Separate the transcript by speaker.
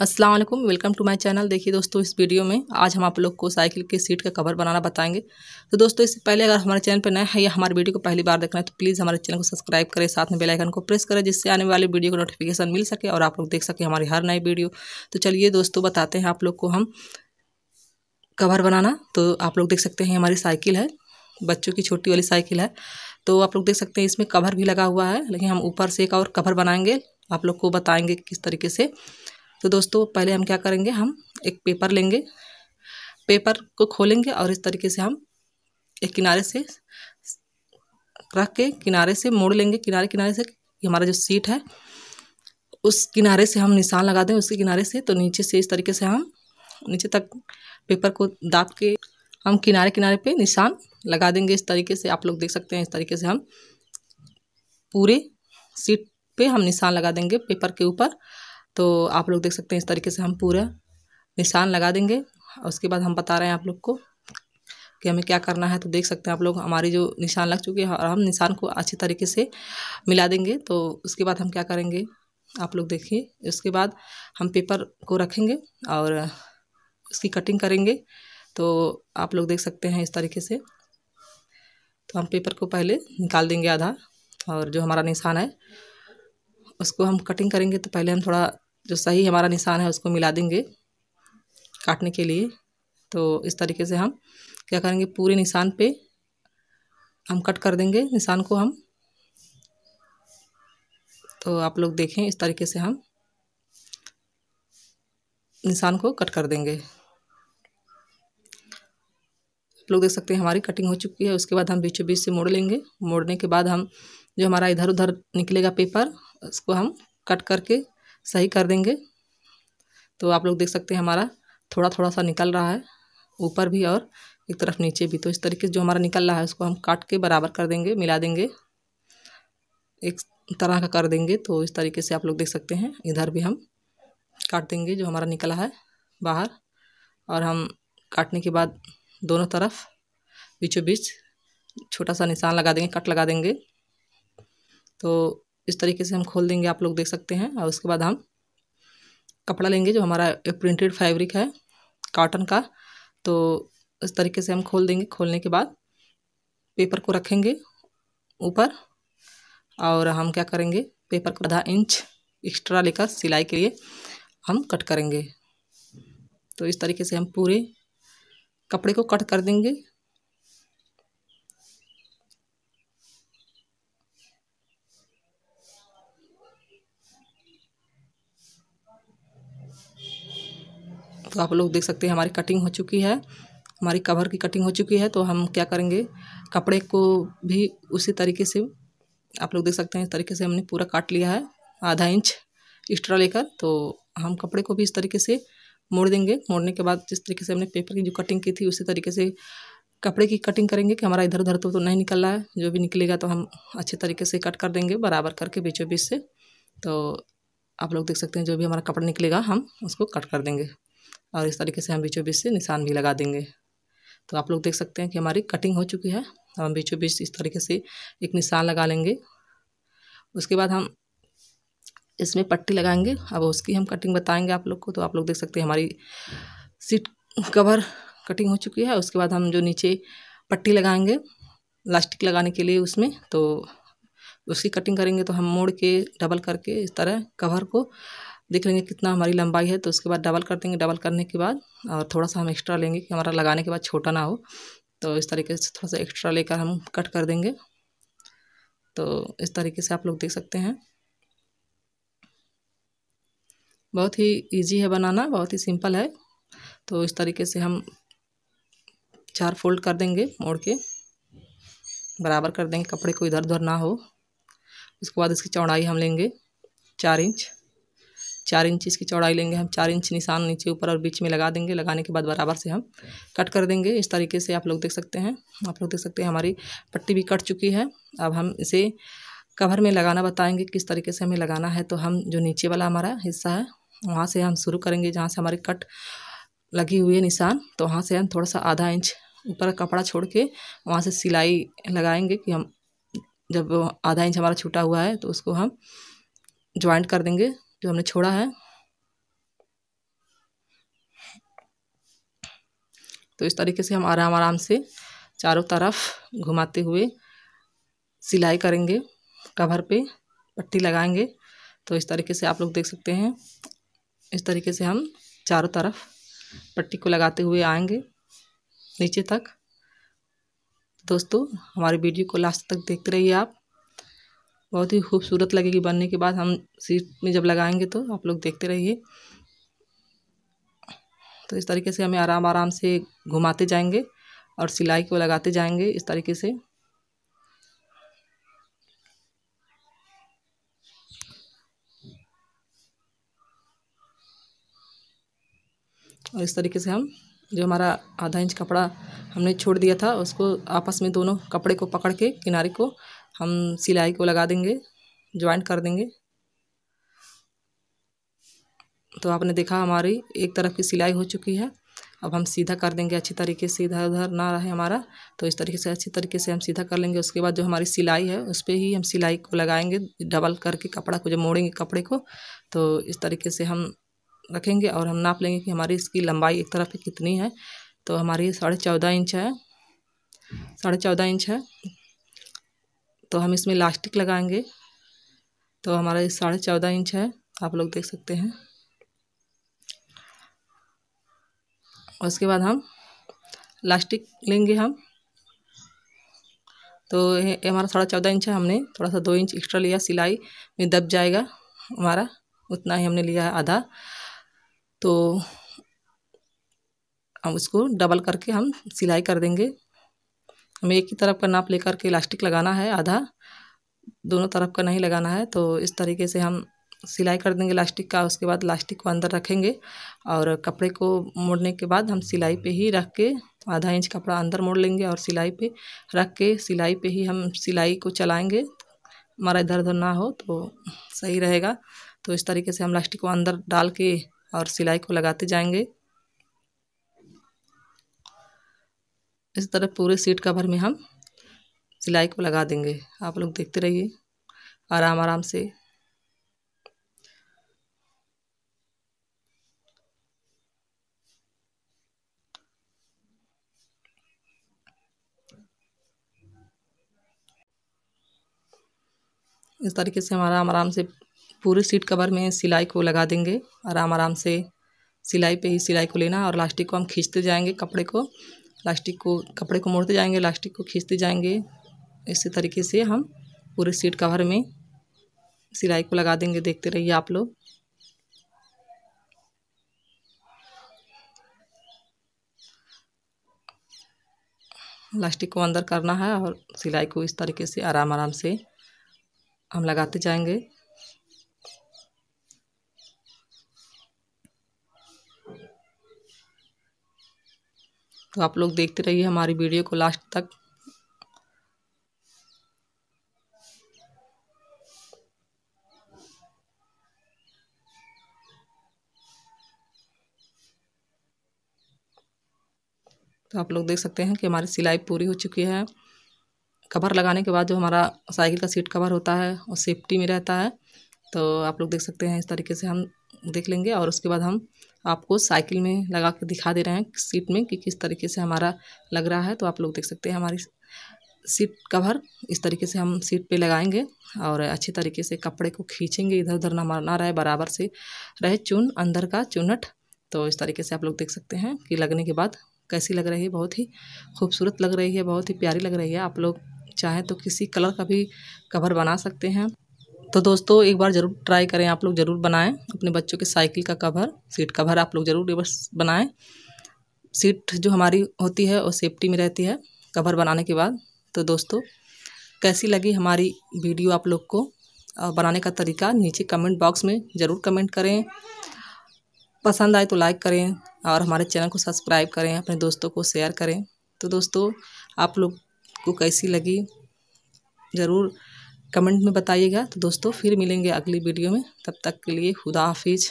Speaker 1: अस्सलाम वालेकुम welcome to my channel देखिए दोस्तों इस वीडियो में आज हम आप लोग को साइकिल के सीट का कवर बनाना बताएंगे तो दोस्तों इससे पहले अगर हमारे चैनल पर नया है या हमारे वीडियो को पहली बार देखना है तो प्लीज़ हमारे चैनल को सब्सक्राइब करें साथ में बेल आइकन को प्रेस करें जिससे आने वाले वीडियो को नोटिफिकेशन मिल सके और आप लोग देख सकें हमारी हर नई वीडियो तो चलिए दोस्तों बताते हैं आप लोग को हम कवर बनाना तो आप लोग देख सकते हैं हमारी साइकिल है बच्चों की छोटी वाली साइकिल है तो आप लोग देख सकते हैं इसमें कवर भी लगा हुआ है लेकिन हम ऊपर से एक और कवर बनाएंगे आप लोग को बताएंगे किस तरीके से तो दोस्तों पहले हम क्या करेंगे हम एक पेपर लेंगे पेपर को खोलेंगे और इस तरीके से हम एक किनारे से रख के किनारे से मोड़ लेंगे किनारे किनारे से हमारा जो सीट है उस किनारे से हम निशान लगा दें उसके किनारे से तो नीचे से इस तरीके से हम नीचे तक पेपर को दाब के हम किनारे किनारे पे निशान लगा देंगे इस तरीके से आप लोग देख सकते हैं इस तरीके से हम पूरे सीट पे हम निशान लगा देंगे पेपर के ऊपर तो आप लोग देख सकते हैं इस तरीके से हम पूरा निशान लगा देंगे उसके बाद हम बता रहे हैं आप लोग को कि हमें क्या करना है तो देख सकते हैं आप लोग हमारी जो निशान लग चुकी है और हम निशान को अच्छे तरीके से मिला देंगे तो उसके बाद हम क्या करेंगे आप लोग देखिए उसके बाद हम पेपर को रखेंगे और उसकी कटिंग करेंगे तो आप लोग देख सकते हैं इस तरीके से तो हम पेपर को पहले निकाल देंगे आधा और जो हमारा निशान है उसको हम कटिंग करेंगे तो पहले हम थोड़ा जो सही हमारा निशान है उसको मिला देंगे काटने के लिए तो इस तरीके से हम क्या करेंगे पूरे निशान पे हम कट कर देंगे निशान को हम तो आप लोग देखें इस तरीके से हम निशान को कट कर देंगे आप लोग देख सकते हैं हमारी कटिंग हो चुकी है उसके बाद हम बीचों बीच से मोड़ लेंगे मोड़ने के बाद हम जो हमारा इधर उधर निकलेगा पेपर उसको हम कट करके सही कर देंगे तो आप लोग देख सकते हैं हमारा थोड़ा थोड़ा सा निकल रहा है ऊपर भी और एक तरफ नीचे भी तो इस तरीके से जो हमारा निकल रहा है उसको हम काट के बराबर कर देंगे मिला देंगे एक तरह का कर देंगे तो इस तरीके से आप लोग देख सकते हैं इधर भी हम काट देंगे जो हमारा निकला है बाहर और हम काटने के बाद दोनों तरफ बीचों बीच छोटा सा निशान लगा देंगे कट लगा देंगे तो इस तरीके से हम खोल देंगे आप लोग देख सकते हैं और उसके बाद हम कपड़ा लेंगे जो हमारा प्रिंटेड फैब्रिक है कॉटन का तो इस तरीके से हम खोल देंगे खोलने के बाद पेपर को रखेंगे ऊपर और हम क्या करेंगे पेपर को आधा इंच एक्स्ट्रा लेकर सिलाई के लिए हम कट करेंगे तो इस तरीके से हम पूरे कपड़े को कट कर देंगे तो आप लोग देख सकते हैं हमारी कटिंग हो चुकी है हमारी कवर की कटिंग हो चुकी है तो हम क्या करेंगे कपड़े को भी उसी तरीके से आप लोग देख सकते हैं इस तरीके से हमने पूरा काट लिया है आधा इंच एक्स्ट्रा लेकर तो हम कपड़े को भी इस तरीके से मोड़ देंगे मोड़ने के बाद जिस तरीके से हमने पेपर की जो कटिंग की थी उसी तरीके से कपड़े की कटिंग करेंगे कि हमारा इधर उधर तो, तो नहीं निकल रहा है जो भी निकलेगा तो हम अच्छे तरीके से कट कर देंगे बराबर करके बीचों बीच से तो आप लोग देख सकते हैं जो भी हमारा कपड़ा निकलेगा हम उसको कट कर देंगे और इस तरीके से हम बीचों बीच से निशान भी लगा देंगे तो आप लोग देख सकते हैं कि हमारी कटिंग हो चुकी है हम बीचों बीच इस तरीके से एक निशान लगा लेंगे उसके बाद हम इसमें पट्टी लगाएंगे अब उसकी हम कटिंग बताएंगे आप लोग को तो आप लोग देख सकते हैं हमारी सीट कवर कटिंग हो चुकी है उसके बाद हम जो नीचे पट्टी लगाएंगे लास्टिक लगाने के लिए उसमें तो उसकी कटिंग करेंगे तो हम मोड़ के डबल करके इस तरह कवर को देख लेंगे कितना हमारी लंबाई है तो उसके बाद डबल कर देंगे डबल करने के बाद और थोड़ा सा हम एक्स्ट्रा लेंगे कि हमारा लगाने के बाद छोटा ना हो तो इस तरीके से थोड़ा सा एक्स्ट्रा लेकर हम कट कर देंगे तो इस तरीके से आप लोग देख सकते हैं बहुत ही इजी है बनाना बहुत ही सिंपल है तो इस तरीके से हम चार फोल्ड कर देंगे मोड़ के बराबर कर देंगे कपड़े को इधर उधर ना हो उसके बाद इसकी चौड़ाई हम लेंगे चार इंच चार इंच इसकी चौड़ाई लेंगे हम चार इंच निशान नीचे ऊपर और बीच में लगा देंगे लगाने के बाद बराबर से हम कट कर देंगे इस तरीके से आप लोग देख सकते हैं आप लोग देख सकते हैं हमारी पट्टी भी कट चुकी है अब हम इसे कवर में लगाना बताएंगे किस तरीके से हमें लगाना है तो हम जो नीचे वाला हमारा हिस्सा है वहाँ से हम शुरू करेंगे जहाँ से हमारी कट लगी हुई है निशान तो वहाँ से हम थोड़ा सा आधा इंच ऊपर कपड़ा छोड़ के वहाँ से सिलाई लगाएंगे कि हम जब आधा इंच हमारा छूटा हुआ है तो उसको हम ज्वाइंट कर देंगे जो हमने छोड़ा है तो इस तरीके से हम आराम आराम से चारों तरफ घुमाते हुए सिलाई करेंगे कवर पे पट्टी लगाएंगे तो इस तरीके से आप लोग देख सकते हैं इस तरीके से हम चारों तरफ पट्टी को लगाते हुए आएंगे नीचे तक दोस्तों हमारी वीडियो को लास्ट तक देखते रहिए आप बहुत ही खूबसूरत लगेगी बनने के बाद हम सीट में जब लगाएंगे तो आप लोग देखते रहिए तो इस तरीके से हमें आराम आराम से घुमाते जाएंगे और सिलाई को लगाते जाएंगे इस तरीके से और इस तरीके से हम जो हमारा आधा इंच कपड़ा हमने छोड़ दिया था उसको आपस में दोनों कपड़े को पकड़ के किनारे को हम सिलाई को लगा देंगे ज्वाइंट कर देंगे तो आपने देखा हमारी एक तरफ की सिलाई हो चुकी है अब हम सीधा कर देंगे अच्छी तरीके से इधर उधर ना रहे हमारा तो इस तरीके से अच्छी तरीके से हम सीधा कर लेंगे उसके बाद जो हमारी सिलाई है उस पर ही हम सिलाई को लगाएंगे डबल करके कपड़ा को जब मोड़ेंगे कपड़े को तो इस तरीके से हम रखेंगे और हम नाप लेंगे कि हमारी इसकी लंबाई एक तरफ कितनी है तो हमारी साढ़े चौदह इंच है साढ़े चौदह इंच है तो हम इसमें लास्टिक लगाएंगे तो हमारा ये साढ़े चौदह इंच है आप लोग देख सकते हैं उसके बाद हम लास्टिक लेंगे हम तो ये हमारा साढ़े चौदह इंच है हमने थोड़ा सा दो इंच एक्स्ट्रा लिया सिलाई में दब जाएगा हमारा उतना ही हमने लिया है आधा तो हम उसको डबल करके हम सिलाई कर देंगे हमें एक ही तरफ का नाप लेकर के इलास्टिक लगाना है आधा दोनों तरफ का नहीं लगाना है तो इस तरीके से हम सिलाई कर देंगे लास्टिक का उसके बाद लास्टिक को अंदर रखेंगे और कपड़े को मोड़ने के बाद हम सिलाई पे ही रख के आधा इंच कपड़ा अंदर मोड़ लेंगे और सिलाई पे रख के सिलाई पे ही हम सिलाई को चलाएंगे हमारा इधर उधर ना हो तो सही रहेगा तो इस तरीके से हम लास्टिक को अंदर डाल के और सिलाई को लगाते जाएंगे इस तरह पूरे सीट कवर में हम सिलाई को लगा देंगे आप लोग देखते रहिए आराम आराम से इस तरीके से हम आराम आराम से पूरी सीट कवर में सिलाई को लगा देंगे आराम आराम से सिलाई पे ही सिलाई को लेना और लास्टिक को हम खींचते जाएंगे कपड़े को लास्टिक को कपड़े को मोड़ते जाएंगे लास्टिक को खींचते जाएंगे इसी तरीके से हम पूरे सीट कवर में सिलाई को लगा देंगे देखते रहिए आप लोग लास्टिक को अंदर करना है और सिलाई को इस तरीके से आराम आराम से हम लगाते जाएंगे तो आप लोग देखते रहिए हमारी वीडियो को लास्ट तक तो आप लोग देख सकते हैं कि हमारी सिलाई पूरी हो चुकी है कवर लगाने के बाद जो हमारा साइकिल का सीट कवर होता है वो सेफ्टी में रहता है तो आप लोग देख सकते हैं इस तरीके से हम देख लेंगे और उसके बाद हम आपको साइकिल में लगा के दिखा दे रहे हैं सीट में कि किस तरीके से हमारा लग रहा है तो आप लोग देख सकते हैं हमारी सीट कवर इस तरीके से हम सीट पे लगाएंगे और अच्छे तरीके से कपड़े को खींचेंगे इधर उधर ना ना रहे बराबर से रहे चून अंदर का चुनट तो इस तरीके से आप लोग देख सकते हैं कि लगने के बाद कैसी लग रही है बहुत ही खूबसूरत लग रही है बहुत ही प्यारी लग रही है आप लोग चाहें तो किसी कलर का भी कवर बना सकते हैं तो दोस्तों एक बार ज़रूर ट्राई करें आप लोग ज़रूर बनाएं अपने बच्चों के साइकिल का कवर सीट कवर आप लोग ज़रूर बस बनाएं सीट जो हमारी होती है वो सेफ्टी में रहती है कवर बनाने के बाद तो दोस्तों कैसी लगी हमारी वीडियो आप लोग को बनाने का तरीका नीचे कमेंट बॉक्स में ज़रूर कमेंट करें पसंद आए तो लाइक करें और हमारे चैनल को सब्सक्राइब करें अपने दोस्तों को शेयर करें तो दोस्तों आप लोग को कैसी लगी ज़रूर कमेंट में बताइएगा तो दोस्तों फिर मिलेंगे अगली वीडियो में तब तक के लिए खुदा हाफिज़